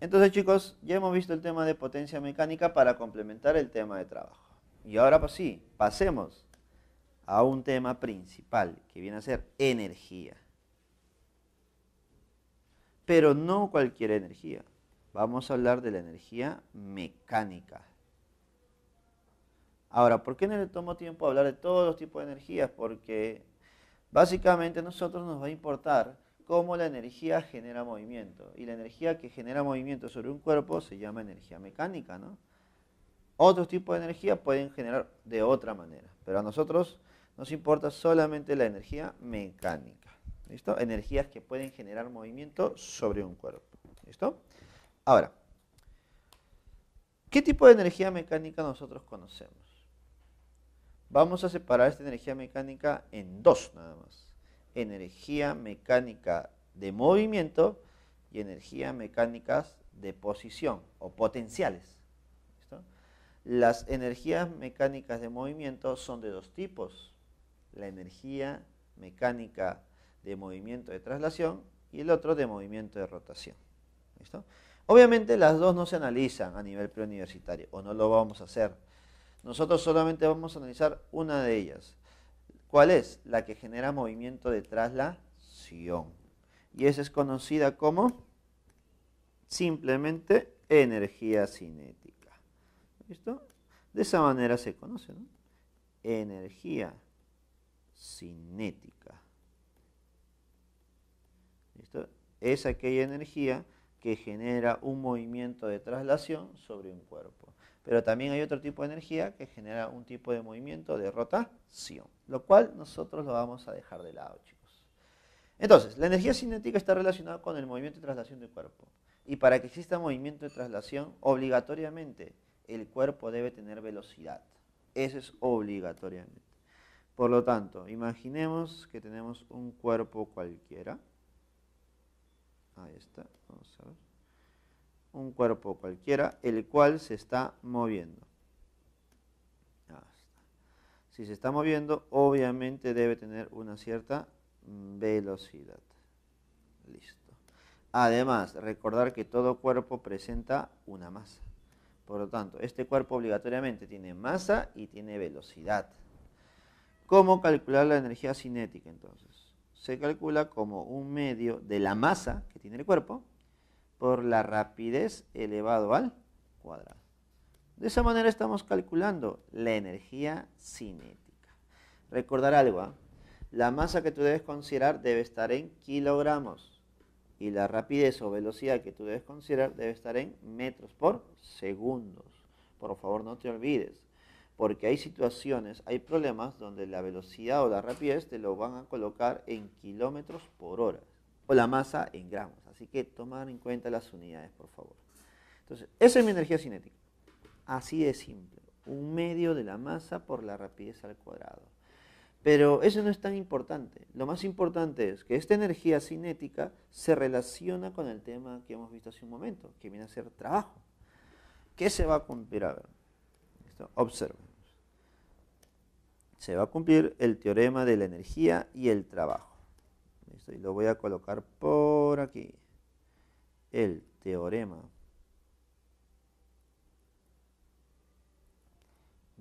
Entonces chicos, ya hemos visto el tema de potencia mecánica para complementar el tema de trabajo. Y ahora pues sí, pasemos a un tema principal que viene a ser energía. Pero no cualquier energía. Vamos a hablar de la energía mecánica. Ahora, ¿por qué no le tomo tiempo a hablar de todos los tipos de energías? Porque básicamente a nosotros nos va a importar cómo la energía genera movimiento. Y la energía que genera movimiento sobre un cuerpo se llama energía mecánica, ¿no? Otros tipos de energía pueden generar de otra manera, pero a nosotros nos importa solamente la energía mecánica. ¿Listo? Energías que pueden generar movimiento sobre un cuerpo. ¿Listo? Ahora, ¿qué tipo de energía mecánica nosotros conocemos? Vamos a separar esta energía mecánica en dos nada más energía mecánica de movimiento y energía mecánicas de posición o potenciales. Las energías mecánicas de movimiento son de dos tipos. La energía mecánica de movimiento de traslación y el otro de movimiento de rotación. Obviamente las dos no se analizan a nivel preuniversitario o no lo vamos a hacer. Nosotros solamente vamos a analizar una de ellas. ¿Cuál es? La que genera movimiento de traslación. Y esa es conocida como simplemente energía cinética. ¿Listo? De esa manera se conoce, ¿no? Energía cinética. ¿Listo? Es aquella energía que genera un movimiento de traslación sobre un cuerpo. Pero también hay otro tipo de energía que genera un tipo de movimiento de rotación lo cual nosotros lo vamos a dejar de lado, chicos. Entonces, la energía cinética está relacionada con el movimiento y traslación del cuerpo. Y para que exista movimiento de traslación, obligatoriamente el cuerpo debe tener velocidad. Eso es obligatoriamente. Por lo tanto, imaginemos que tenemos un cuerpo cualquiera. Ahí está, vamos a ver. Un cuerpo cualquiera, el cual se está moviendo si se está moviendo, obviamente debe tener una cierta mm, velocidad. Listo. Además, recordar que todo cuerpo presenta una masa. Por lo tanto, este cuerpo obligatoriamente tiene masa y tiene velocidad. ¿Cómo calcular la energía cinética entonces? Se calcula como un medio de la masa que tiene el cuerpo por la rapidez elevado al cuadrado. De esa manera estamos calculando la energía cinética. Recordar algo, ¿ah? la masa que tú debes considerar debe estar en kilogramos y la rapidez o velocidad que tú debes considerar debe estar en metros por segundos. Por favor, no te olvides, porque hay situaciones, hay problemas donde la velocidad o la rapidez te lo van a colocar en kilómetros por hora o la masa en gramos. Así que tomar en cuenta las unidades, por favor. Entonces, esa es mi energía cinética. Así de simple. Un medio de la masa por la rapidez al cuadrado. Pero eso no es tan importante. Lo más importante es que esta energía cinética se relaciona con el tema que hemos visto hace un momento, que viene a ser trabajo. ¿Qué se va a cumplir? A ver, observemos. Se va a cumplir el teorema de la energía y el trabajo. Y lo voy a colocar por aquí. El teorema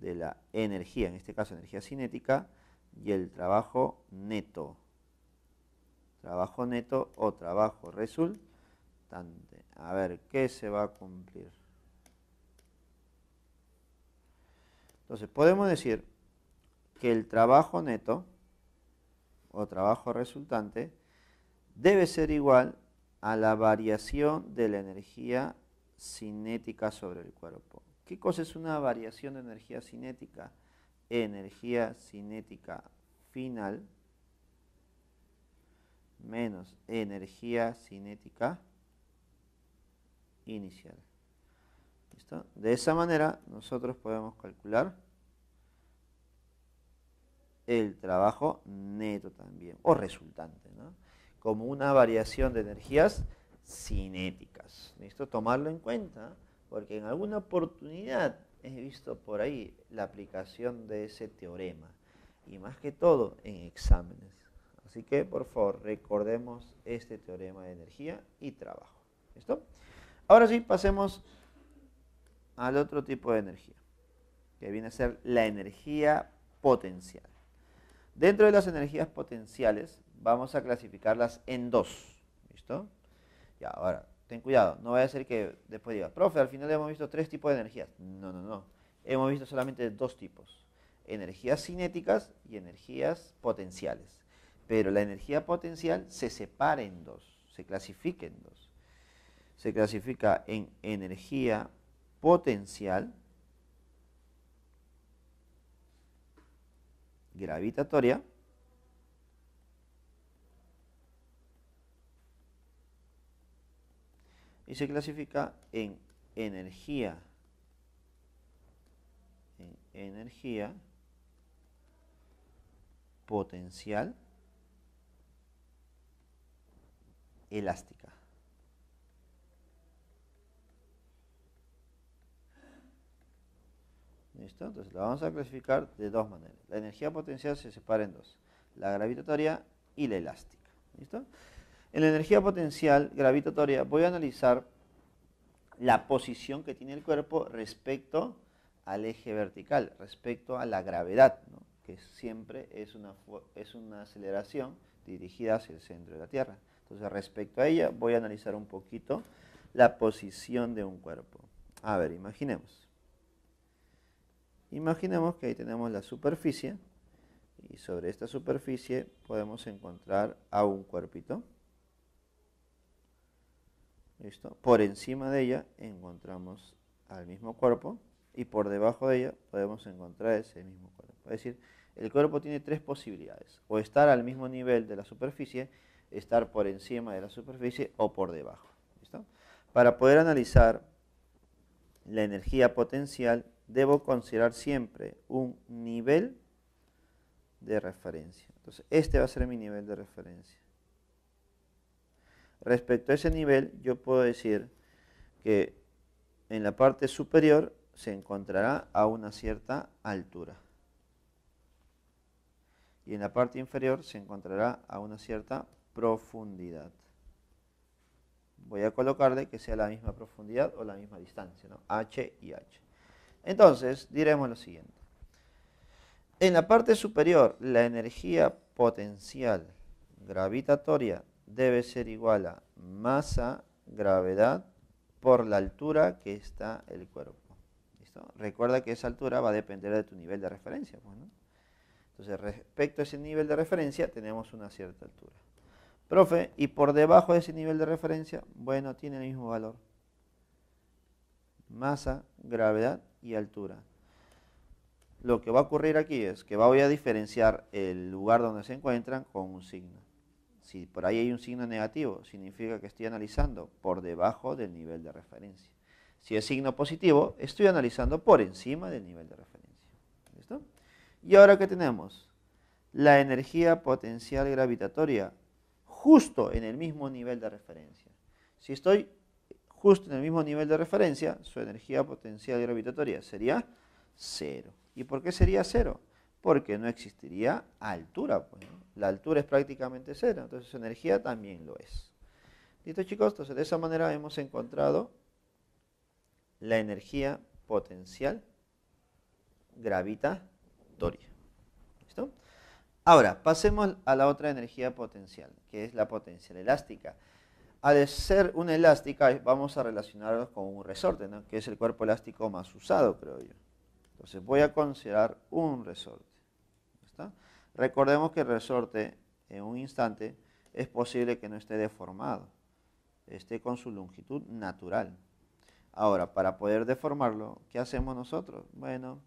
de la energía, en este caso energía cinética, y el trabajo neto. Trabajo neto o trabajo resultante. A ver, ¿qué se va a cumplir? Entonces, podemos decir que el trabajo neto o trabajo resultante debe ser igual a la variación de la energía cinética sobre el cuerpo. ¿Qué cosa es una variación de energía cinética? Energía cinética final menos energía cinética inicial. ¿Listo? De esa manera nosotros podemos calcular el trabajo neto también, o resultante, ¿no? como una variación de energías cinéticas. ¿Listo? Tomarlo en cuenta porque en alguna oportunidad he visto por ahí la aplicación de ese teorema, y más que todo en exámenes. Así que, por favor, recordemos este teorema de energía y trabajo. ¿Listo? Ahora sí, pasemos al otro tipo de energía, que viene a ser la energía potencial. Dentro de las energías potenciales, vamos a clasificarlas en dos. ¿Listo? Y ahora, ten cuidado, no vaya a ser que después diga, profe, al final hemos visto tres tipos de energías. No, no, no. Hemos visto solamente dos tipos, energías cinéticas y energías potenciales. Pero la energía potencial se separa en dos, se clasifica en dos. Se clasifica en energía potencial gravitatoria y se clasifica en energía, energía potencial elástica. ¿Listo? Entonces la vamos a clasificar de dos maneras. La energía potencial se separa en dos, la gravitatoria y la elástica. ¿Listo? En la energía potencial gravitatoria voy a analizar la posición que tiene el cuerpo respecto al eje vertical, respecto a la gravedad, que siempre es una, es una aceleración dirigida hacia el centro de la Tierra. Entonces, respecto a ella, voy a analizar un poquito la posición de un cuerpo. A ver, imaginemos. Imaginemos que ahí tenemos la superficie y sobre esta superficie podemos encontrar a un cuerpito. ¿listo? Por encima de ella encontramos al mismo cuerpo y por debajo de ella podemos encontrar ese mismo cuerpo. Es decir, el cuerpo tiene tres posibilidades, o estar al mismo nivel de la superficie, estar por encima de la superficie o por debajo. ¿listo? Para poder analizar la energía potencial, debo considerar siempre un nivel de referencia. Entonces, este va a ser mi nivel de referencia. Respecto a ese nivel, yo puedo decir que en la parte superior se encontrará a una cierta altura. Y en la parte inferior se encontrará a una cierta profundidad. Voy a colocarle que sea la misma profundidad o la misma distancia, ¿no? h y h. Entonces, diremos lo siguiente. En la parte superior, la energía potencial gravitatoria debe ser igual a masa, gravedad, por la altura que está el cuerpo. ¿Listo? Recuerda que esa altura va a depender de tu nivel de referencia. Pues, Entonces, respecto a ese nivel de referencia, tenemos una cierta altura. Profe, ¿y por debajo de ese nivel de referencia? Bueno, tiene el mismo valor. Masa, gravedad y altura. Lo que va a ocurrir aquí es que voy a diferenciar el lugar donde se encuentran con un signo. Si por ahí hay un signo negativo, significa que estoy analizando por debajo del nivel de referencia. Si es signo positivo, estoy analizando por encima del nivel de referencia. ¿Listo? Y ahora que tenemos la energía potencial gravitatoria justo en el mismo nivel de referencia. Si estoy justo en el mismo nivel de referencia, su energía potencial gravitatoria sería cero. ¿Y por qué sería cero? porque no existiría altura. Pues, la altura es prácticamente cero, entonces energía también lo es. ¿Listo chicos? Entonces de esa manera hemos encontrado la energía potencial gravitatoria. ¿Listo? Ahora, pasemos a la otra energía potencial, que es la potencial elástica. Al ser una elástica, vamos a relacionarnos con un resorte, que es el cuerpo elástico más usado, creo yo. Entonces voy a considerar un resorte. Recordemos que el resorte en un instante es posible que no esté deformado, esté con su longitud natural. Ahora, para poder deformarlo, ¿qué hacemos nosotros? Bueno,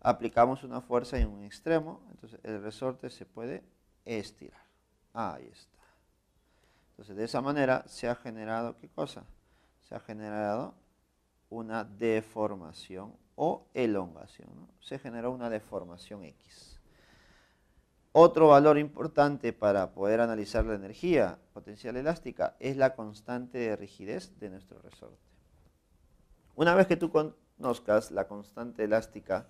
aplicamos una fuerza en un extremo, entonces el resorte se puede estirar. Ahí está. Entonces, de esa manera se ha generado, ¿qué cosa? Se ha generado una deformación o elongación. Se generó una deformación X. Otro valor importante para poder analizar la energía potencial elástica es la constante de rigidez de nuestro resorte. Una vez que tú conozcas la constante elástica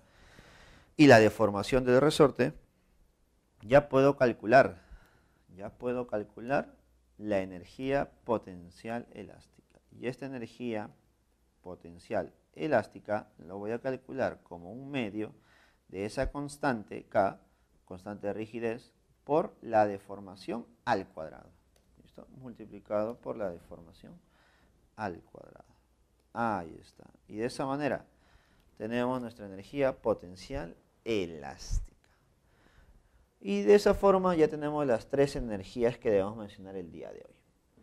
y la deformación del resorte, ya puedo calcular, ya puedo calcular la energía potencial elástica. Y esta energía potencial elástica lo voy a calcular como un medio de esa constante K constante de rigidez, por la deformación al cuadrado. ¿Listo? Multiplicado por la deformación al cuadrado. Ahí está. Y de esa manera tenemos nuestra energía potencial elástica. Y de esa forma ya tenemos las tres energías que debemos mencionar el día de hoy.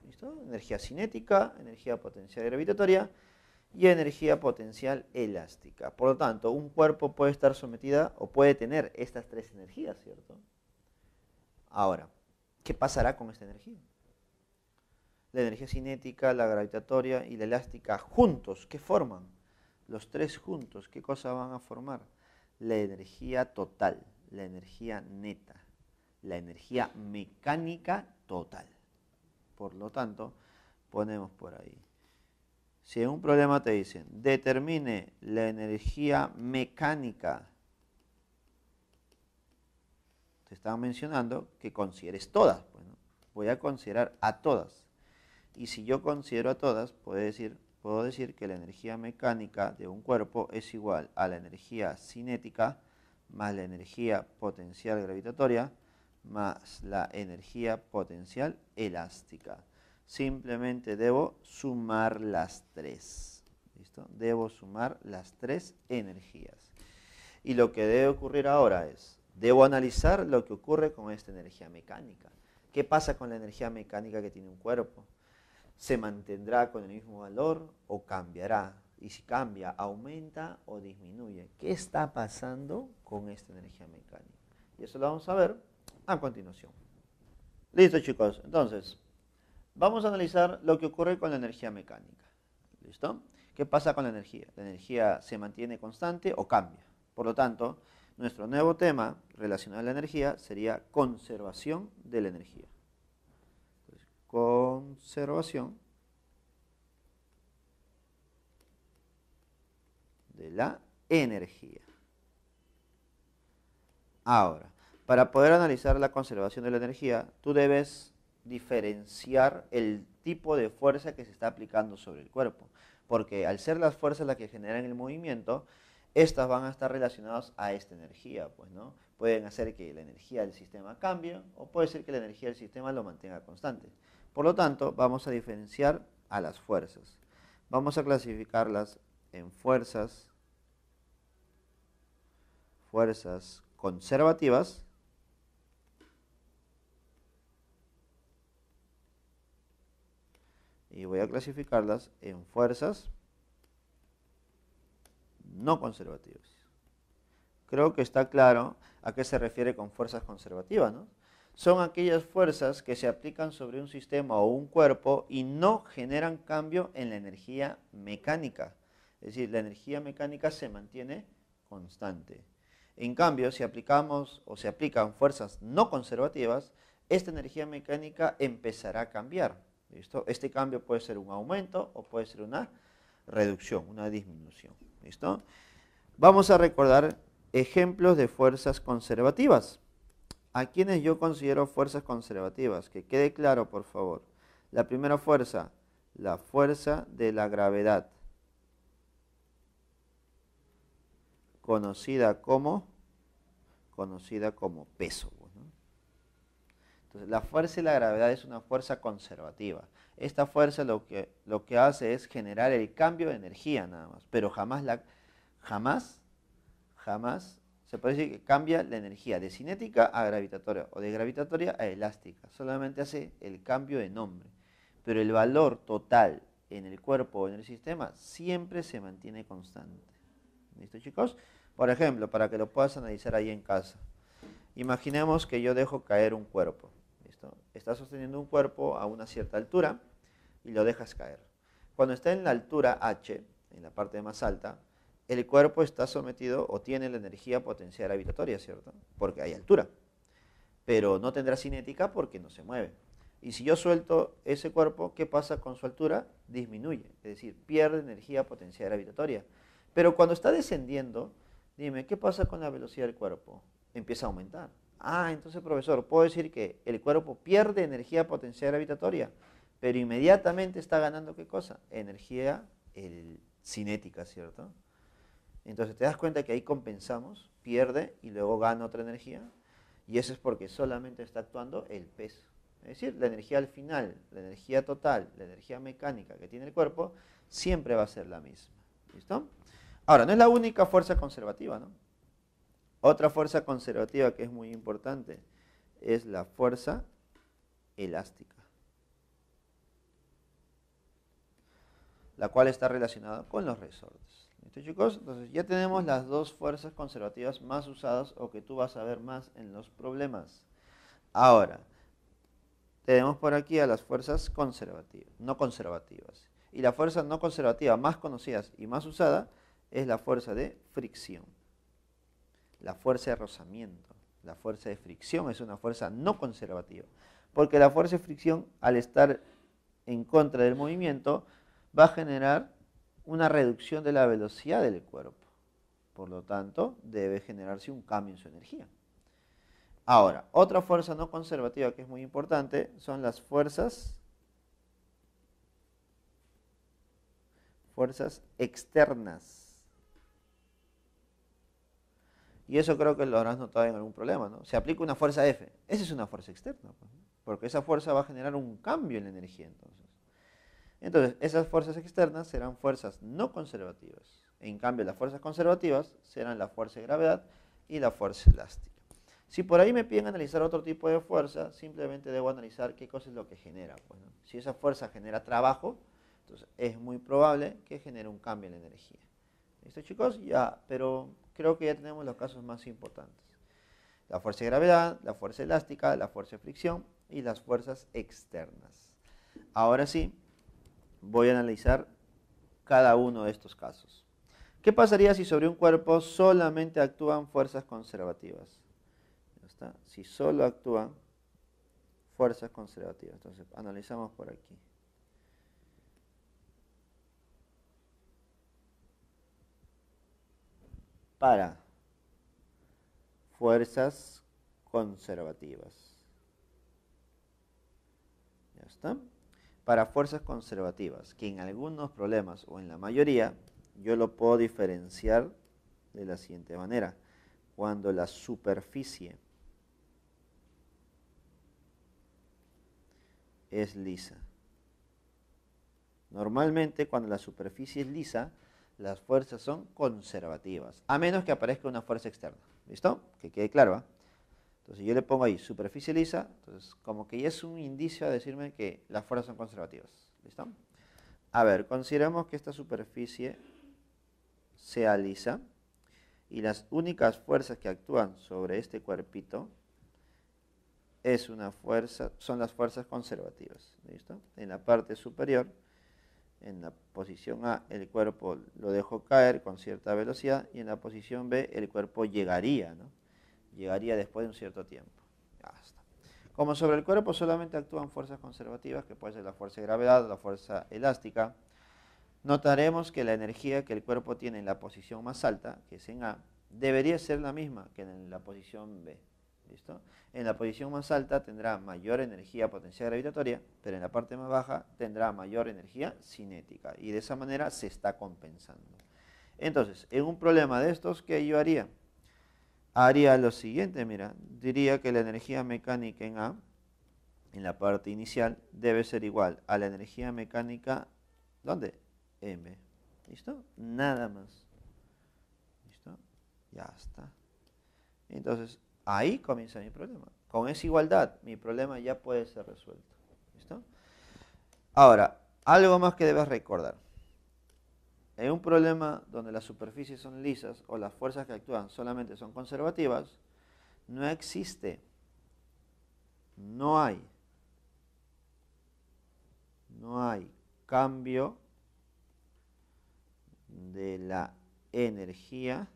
¿Listo? Energía cinética, energía potencial gravitatoria y energía potencial elástica. Por lo tanto, un cuerpo puede estar sometida o puede tener estas tres energías, ¿cierto? Ahora, ¿qué pasará con esta energía? La energía cinética, la gravitatoria y la elástica juntos, ¿qué forman? Los tres juntos, ¿qué cosa van a formar? La energía total, la energía neta, la energía mecánica total. Por lo tanto, ponemos por ahí si en un problema te dicen, determine la energía mecánica, te estaba mencionando que consideres todas. Bueno, voy a considerar a todas. Y si yo considero a todas, decir, puedo decir que la energía mecánica de un cuerpo es igual a la energía cinética más la energía potencial gravitatoria más la energía potencial elástica simplemente debo sumar las tres. ¿Listo? Debo sumar las tres energías. Y lo que debe ocurrir ahora es, debo analizar lo que ocurre con esta energía mecánica. ¿Qué pasa con la energía mecánica que tiene un cuerpo? ¿Se mantendrá con el mismo valor o cambiará? Y si cambia, ¿aumenta o disminuye? ¿Qué está pasando con esta energía mecánica? Y eso lo vamos a ver a continuación. Listo chicos, entonces Vamos a analizar lo que ocurre con la energía mecánica. ¿Listo? ¿Qué pasa con la energía? La energía se mantiene constante o cambia. Por lo tanto, nuestro nuevo tema relacionado a la energía sería conservación de la energía. conservación de la energía. Ahora, para poder analizar la conservación de la energía, tú debes diferenciar el tipo de fuerza que se está aplicando sobre el cuerpo. Porque al ser las fuerzas las que generan el movimiento, estas van a estar relacionadas a esta energía, pues, ¿no? Pueden hacer que la energía del sistema cambie o puede ser que la energía del sistema lo mantenga constante. Por lo tanto, vamos a diferenciar a las fuerzas. Vamos a clasificarlas en fuerzas, fuerzas conservativas y voy a clasificarlas en fuerzas no conservativas. Creo que está claro a qué se refiere con fuerzas conservativas, Son aquellas fuerzas que se aplican sobre un sistema o un cuerpo y no generan cambio en la energía mecánica. Es decir, la energía mecánica se mantiene constante. En cambio, si aplicamos o se aplican fuerzas no conservativas, esta energía mecánica empezará a cambiar ¿Listo? Este cambio puede ser un aumento o puede ser una reducción, una disminución. ¿Listo? Vamos a recordar ejemplos de fuerzas conservativas. A quiénes yo considero fuerzas conservativas, que quede claro por favor. La primera fuerza, la fuerza de la gravedad, conocida como, conocida como peso. La fuerza y la gravedad es una fuerza conservativa. Esta fuerza lo que, lo que hace es generar el cambio de energía nada más, pero jamás, la, jamás, jamás se puede decir que cambia la energía de cinética a gravitatoria o de gravitatoria a elástica. Solamente hace el cambio de nombre. Pero el valor total en el cuerpo o en el sistema siempre se mantiene constante. ¿Listo chicos? Por ejemplo, para que lo puedas analizar ahí en casa. Imaginemos que yo dejo caer un cuerpo. Está sosteniendo un cuerpo a una cierta altura y lo dejas caer. Cuando está en la altura h, en la parte más alta, el cuerpo está sometido o tiene la energía potencial gravitatoria, ¿cierto? Porque hay altura. Pero no tendrá cinética porque no se mueve. Y si yo suelto ese cuerpo, ¿qué pasa con su altura? Disminuye, es decir, pierde energía potencial gravitatoria. Pero cuando está descendiendo, dime, ¿qué pasa con la velocidad del cuerpo? Empieza a aumentar. Ah, entonces profesor, puedo decir que el cuerpo pierde energía potencial gravitatoria, pero inmediatamente está ganando qué cosa? Energía cinética, ¿cierto? Entonces te das cuenta que ahí compensamos, pierde y luego gana otra energía. Y eso es porque solamente está actuando el peso. Es decir, la energía al final, la energía total, la energía mecánica que tiene el cuerpo, siempre va a ser la misma. ¿Listo? Ahora, no es la única fuerza conservativa, ¿no? Otra fuerza conservativa que es muy importante es la fuerza elástica, la cual está relacionada con los resortes. ¿Listo, chicos? Entonces ya tenemos las dos fuerzas conservativas más usadas o que tú vas a ver más en los problemas. Ahora, tenemos por aquí a las fuerzas conservativas, no conservativas. Y la fuerza no conservativa más conocida y más usada es la fuerza de fricción. La fuerza de rozamiento, la fuerza de fricción es una fuerza no conservativa, porque la fuerza de fricción al estar en contra del movimiento va a generar una reducción de la velocidad del cuerpo. Por lo tanto, debe generarse un cambio en su energía. Ahora, otra fuerza no conservativa que es muy importante son las fuerzas fuerzas externas. Y eso creo que lo habrás notado en algún problema, ¿no? Se aplica una fuerza F. Esa es una fuerza externa, pues, porque esa fuerza va a generar un cambio en la energía entonces. Entonces, esas fuerzas externas serán fuerzas no conservativas. En cambio, las fuerzas conservativas serán la fuerza de gravedad y la fuerza elástica. Si por ahí me piden analizar otro tipo de fuerza, simplemente debo analizar qué cosa es lo que genera. Pues, si esa fuerza genera trabajo, entonces es muy probable que genere un cambio en la energía. ¿Listo chicos? Ya, pero creo que ya tenemos los casos más importantes. La fuerza de gravedad, la fuerza elástica, la fuerza de fricción y las fuerzas externas. Ahora sí, voy a analizar cada uno de estos casos. ¿Qué pasaría si sobre un cuerpo solamente actúan fuerzas conservativas? Si solo actúan fuerzas conservativas. Entonces, analizamos por aquí. para fuerzas conservativas. ¿Ya está? Para fuerzas conservativas, que en algunos problemas o en la mayoría, yo lo puedo diferenciar de la siguiente manera. Cuando la superficie es lisa. Normalmente cuando la superficie es lisa, las fuerzas son conservativas, a menos que aparezca una fuerza externa. ¿Listo? Que quede claro. ¿va? ¿ah? Entonces yo le pongo ahí superficie lisa, entonces como que ya es un indicio a decirme que las fuerzas son conservativas. ¿Listo? A ver, consideramos que esta superficie sea lisa y las únicas fuerzas que actúan sobre este cuerpito es una fuerza, son las fuerzas conservativas. ¿Listo? En la parte superior en la posición A el cuerpo lo dejó caer con cierta velocidad y en la posición B el cuerpo llegaría, ¿no? Llegaría después de un cierto tiempo. Como sobre el cuerpo solamente actúan fuerzas conservativas, que puede ser la fuerza de gravedad, la fuerza elástica, notaremos que la energía que el cuerpo tiene en la posición más alta, que es en A, debería ser la misma que en la posición B. ¿listo? En la posición más alta tendrá mayor energía potencial gravitatoria, pero en la parte más baja tendrá mayor energía cinética. Y de esa manera se está compensando. Entonces, en un problema de estos, ¿qué yo haría? Haría lo siguiente, mira, diría que la energía mecánica en A, en la parte inicial, debe ser igual a la energía mecánica, ¿dónde? M. ¿Listo? Nada más. ¿Listo? Ya está. Entonces, Ahí comienza mi problema. Con esa igualdad, mi problema ya puede ser resuelto. ¿Listo? Ahora, algo más que debes recordar. En un problema donde las superficies son lisas o las fuerzas que actúan solamente son conservativas, no existe, no hay, no hay cambio de la energía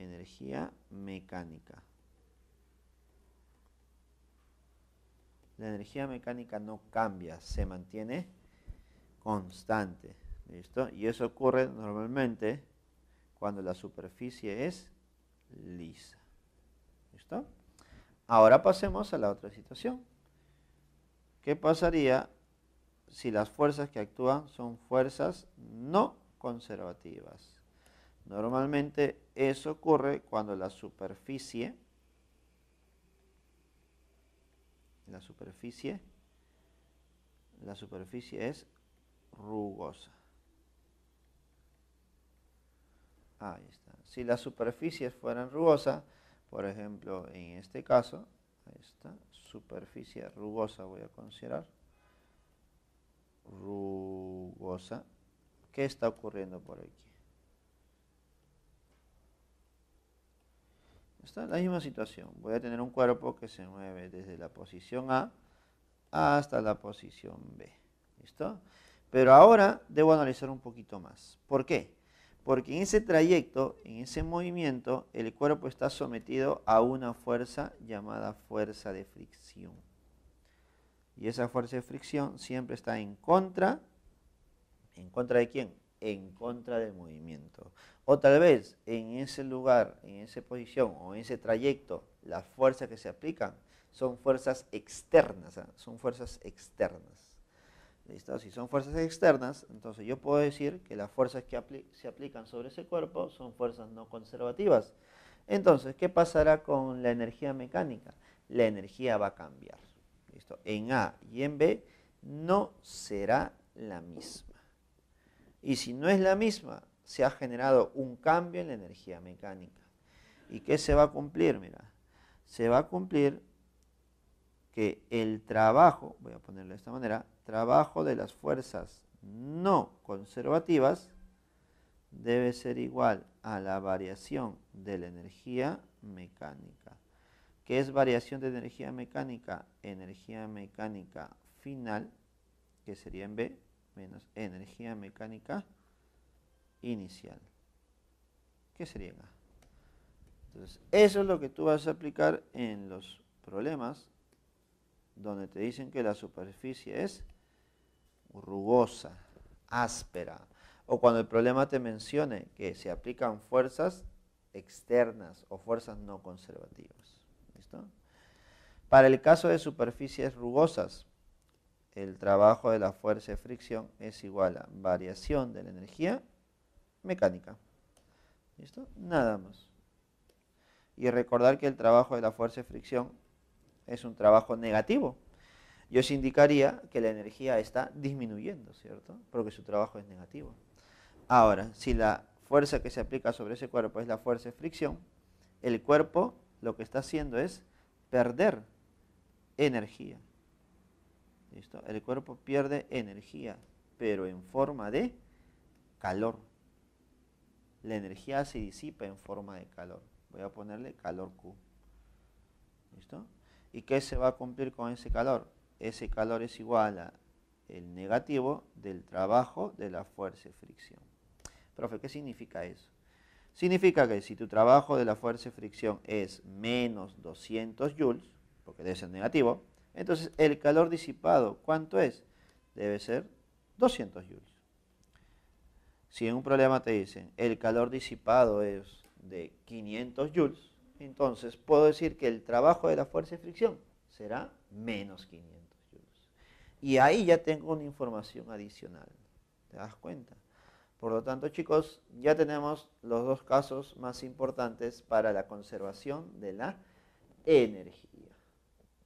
energía mecánica. La energía mecánica no cambia, se mantiene constante. ¿Listo? Y eso ocurre normalmente cuando la superficie es lisa. ¿Listo? Ahora pasemos a la otra situación. ¿Qué pasaría si las fuerzas que actúan son fuerzas no conservativas? Normalmente eso ocurre cuando la superficie, la superficie, la superficie es rugosa. Ahí está. Si las superficies fueran rugosas, por ejemplo, en este caso, esta superficie rugosa voy a considerar, rugosa, ¿qué está ocurriendo por aquí? Está la misma situación. Voy a tener un cuerpo que se mueve desde la posición A hasta la posición B. ¿Listo? Pero ahora debo analizar un poquito más. ¿Por qué? Porque en ese trayecto, en ese movimiento, el cuerpo está sometido a una fuerza llamada fuerza de fricción. Y esa fuerza de fricción siempre está en contra. ¿En contra de quién? En contra del movimiento. O tal vez en ese lugar, en esa posición o en ese trayecto, las fuerzas que se aplican son fuerzas externas, ¿ah? son fuerzas externas. ¿Listo? Si son fuerzas externas, entonces yo puedo decir que las fuerzas que se aplican sobre ese cuerpo son fuerzas no conservativas. Entonces, ¿qué pasará con la energía mecánica? La energía va a cambiar. ¿Listo? En A y en B no será la misma. Y si no es la misma, se ha generado un cambio en la energía mecánica. ¿Y qué se va a cumplir? Mira, se va a cumplir que el trabajo, voy a ponerlo de esta manera, trabajo de las fuerzas no conservativas debe ser igual a la variación de la energía mecánica. ¿Qué es variación de energía mecánica? Energía mecánica final, que sería en B, menos energía mecánica inicial. ¿Qué sería Entonces, eso es lo que tú vas a aplicar en los problemas donde te dicen que la superficie es rugosa, áspera. O cuando el problema te mencione que se aplican fuerzas externas o fuerzas no conservativas. ¿Listo? Para el caso de superficies rugosas, el trabajo de la fuerza de fricción es igual a variación de la energía mecánica. ¿Listo? Nada más. Y recordar que el trabajo de la fuerza de fricción es un trabajo negativo. Yo os indicaría que la energía está disminuyendo, ¿cierto? Porque su trabajo es negativo. Ahora, si la fuerza que se aplica sobre ese cuerpo es la fuerza de fricción, el cuerpo lo que está haciendo es perder energía. ¿Listo? El cuerpo pierde energía, pero en forma de calor la energía se disipa en forma de calor. Voy a ponerle calor Q. ¿Listo? ¿Y qué se va a cumplir con ese calor? Ese calor es igual a el negativo del trabajo de la fuerza de fricción. Profe, ¿qué significa eso? Significa que si tu trabajo de la fuerza de fricción es menos 200 joules, porque debe ser negativo, entonces el calor disipado, ¿cuánto es? Debe ser 200 joules. Si en un problema te dicen el calor disipado es de 500 joules, entonces puedo decir que el trabajo de la fuerza de fricción será menos 500 joules. Y ahí ya tengo una información adicional. ¿Te das cuenta? Por lo tanto, chicos, ya tenemos los dos casos más importantes para la conservación de la energía.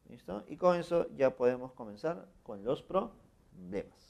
¿Listo? Y con eso ya podemos comenzar con los problemas.